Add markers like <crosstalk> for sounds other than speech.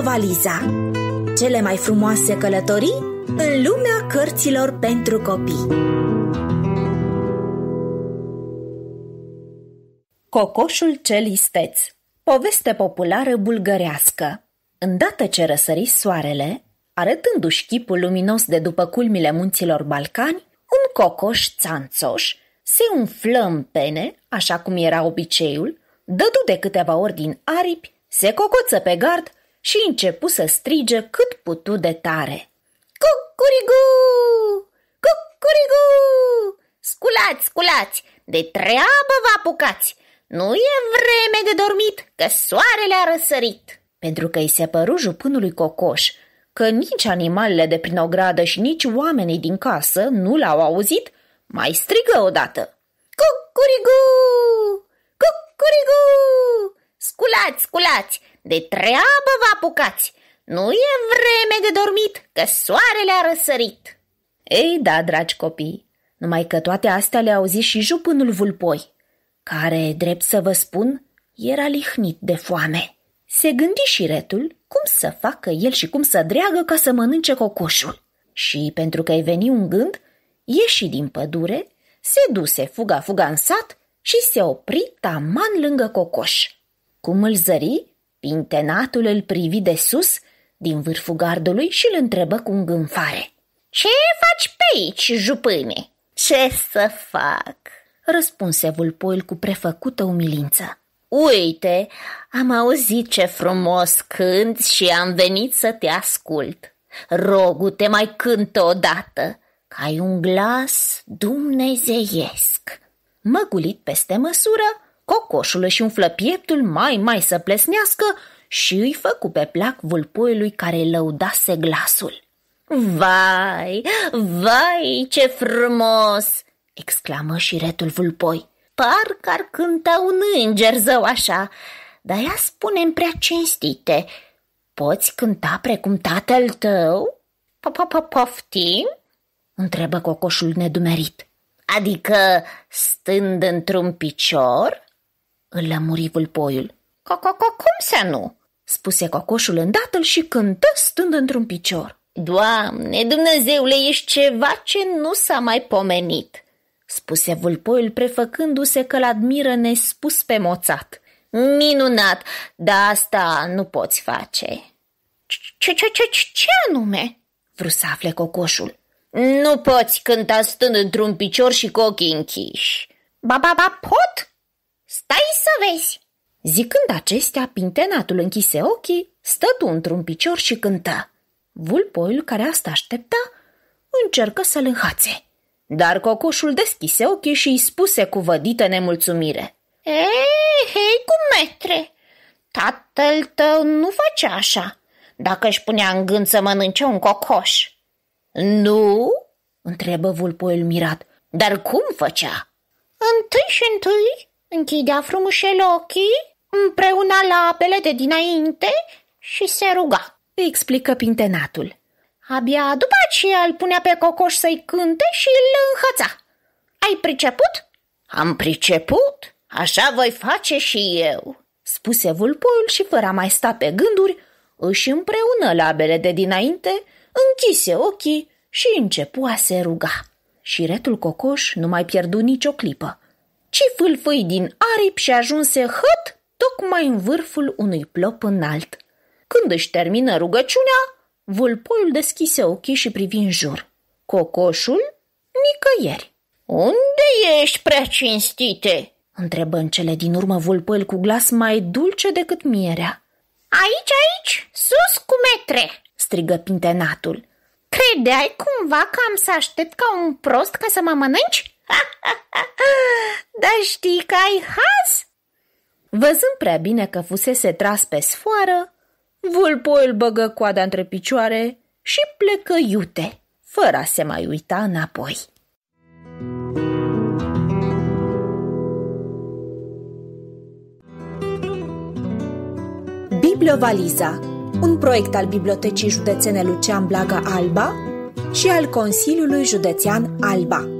valiza. Cele mai frumoase călătorii în lumea cărților pentru copii. Cocoșul cel isteț Poveste populară bulgărească Îndată ce răsări soarele, arătându-și chipul luminos de după culmile munților Balcani, un cocoș țanțoș se umflă în pene, așa cum era obiceiul, dădu de câteva ori din aripi, se cocoță pe gard și începu să strige cât putu de tare. Cucurigu! Cucurigu! Sculați, sculați, de treabă vă apucați! Nu e vreme de dormit, că soarele a răsărit! Pentru că îi se păru jupânului cocoș că nici animalele de prin ogradă și nici oamenii din casă nu l-au auzit, mai strigă odată. Cucurigu! Sculați, sculați, de treabă vă apucați! Nu e vreme de dormit, că soarele a răsărit!" Ei da, dragi copii, numai că toate astea le auzi și jupânul vulpoi, care, drept să vă spun, era lihnit de foame. Se gândi și retul cum să facă el și cum să dreagă ca să mănânce cocoșul. Și pentru că-i veni un gând, ieși din pădure, se duse fuga-fuga în sat și se opri taman lângă cocoș. Cum îl zări, pintenatul îl privi de sus, din vârful gardului și îl întrebă cu un gânfare. Ce faci pe aici, jupâne? Ce să fac?" răspunse vulpoil cu prefăcută umilință. Uite, am auzit ce frumos cânt și am venit să te ascult. Rogu, te mai cântă odată, că ai un glas dumnezeiesc. Măgulit peste măsură, Cocoșul își umflă pieptul mai, mai să plesnească și îi făcu pe plac vulpoiului care îi lăudase glasul. Vai, vai, ce frumos!" exclamă și retul vulpoi. Parcă ar cânta un înger zău așa, dar ea spune prea cinstite. Poți cânta precum tatăl tău? Poftim? întrebă cocoșul nedumerit. Adică stând într-un picior? Îl lămuri vulpoiul. Cococo, cum să nu? spuse cocoșul îndată și cântă stând într-un picior. Doamne, Dumnezeule, ești ceva ce nu s-a mai pomenit, spuse vulpoiul prefăcându-se că-l admiră nespus pe moțat. Minunat, dar asta nu poți face. Ce, ce, ce, ce anume? Vreau să afle cocoșul. Nu poți cânta stând într-un picior și cu ochii închiși. Ba, ba, ba, pot, vezi!" Zicând acestea, pintenatul închise ochii, stătu într-un picior și cântă. Vulpoiul care asta aștepta, încercă să-l înhațe. Dar cocoșul deschise ochii și îi spuse cu vădită nemulțumire. Ei, hei cu metre, tatăl tău nu face așa, dacă își punea în gând să mănânce un cocoș. Nu? întrebă vulpoiul mirat. Dar cum făcea? Întâi și întâi Închidea frumușel ochii împreună la apele de dinainte și se ruga, îi explică pintenatul. Abia după aceea îl punea pe cocoș să-i cânte și îl înhăța. Ai priceput? Am priceput, așa voi face și eu, spuse vulpoiul și fără a mai sta pe gânduri, își împreună labele de dinainte, închise ochii și începu a se ruga. Și retul cocoș nu mai pierdu nicio clipă ci fâlfâi din aripi și ajunse hăt tocmai în vârful unui plop înalt. Când își termină rugăciunea, vulpoiul deschise ochii și privi în jur. Cocoșul nicăieri. Unde ești, prea cinstite?" întrebă în cele din urmă vulpoiul cu glas mai dulce decât mierea. Aici, aici, sus cu metre!" strigă pintenatul. Credeai cumva că am să aștept ca un prost ca să mă mănânci? <laughs> Dar știi că ai haz? Văzând prea bine că fusese tras pe sfoară, vulpul îl băgă coada între picioare și plecă iute, fără a se mai uita înapoi. Bibliovaliza, un proiect al Bibliotecii Județene Lucean Blaga Alba și al Consiliului Județean Alba.